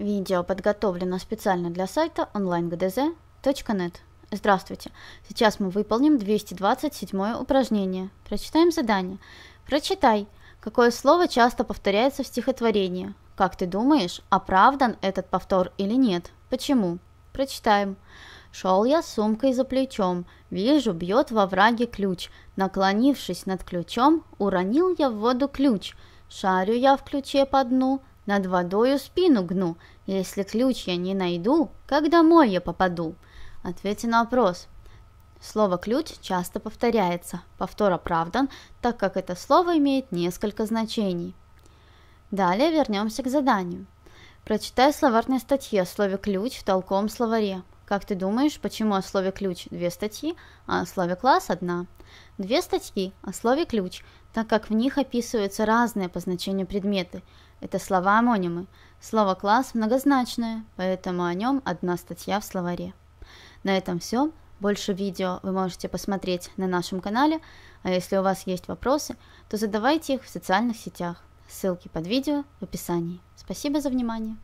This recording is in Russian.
Видео подготовлено специально для сайта onlinegdz.net. Здравствуйте! Сейчас мы выполним 227 упражнение. Прочитаем задание. Прочитай, какое слово часто повторяется в стихотворении. Как ты думаешь, оправдан этот повтор или нет? Почему? Прочитаем. Шел я с сумкой за плечом, вижу, бьет во враге ключ. Наклонившись над ключом, уронил я в воду ключ. Шарю я в ключе по дну, над водою спину гну, если ключ я не найду, как домой я попаду?» Ответьте на вопрос. Слово «ключ» часто повторяется. Повтор оправдан, так как это слово имеет несколько значений. Далее вернемся к заданию. Прочитай в словарной статье о слове «ключ» в толком словаре. Как ты думаешь, почему о слове «ключ» две статьи, а о слове «класс» одна? Две статьи о слове «ключ», так как в них описываются разные по значению предметы. Это слова-амонимы. Слово «класс» многозначное, поэтому о нем одна статья в словаре. На этом все. Больше видео вы можете посмотреть на нашем канале, а если у вас есть вопросы, то задавайте их в социальных сетях. Ссылки под видео в описании. Спасибо за внимание.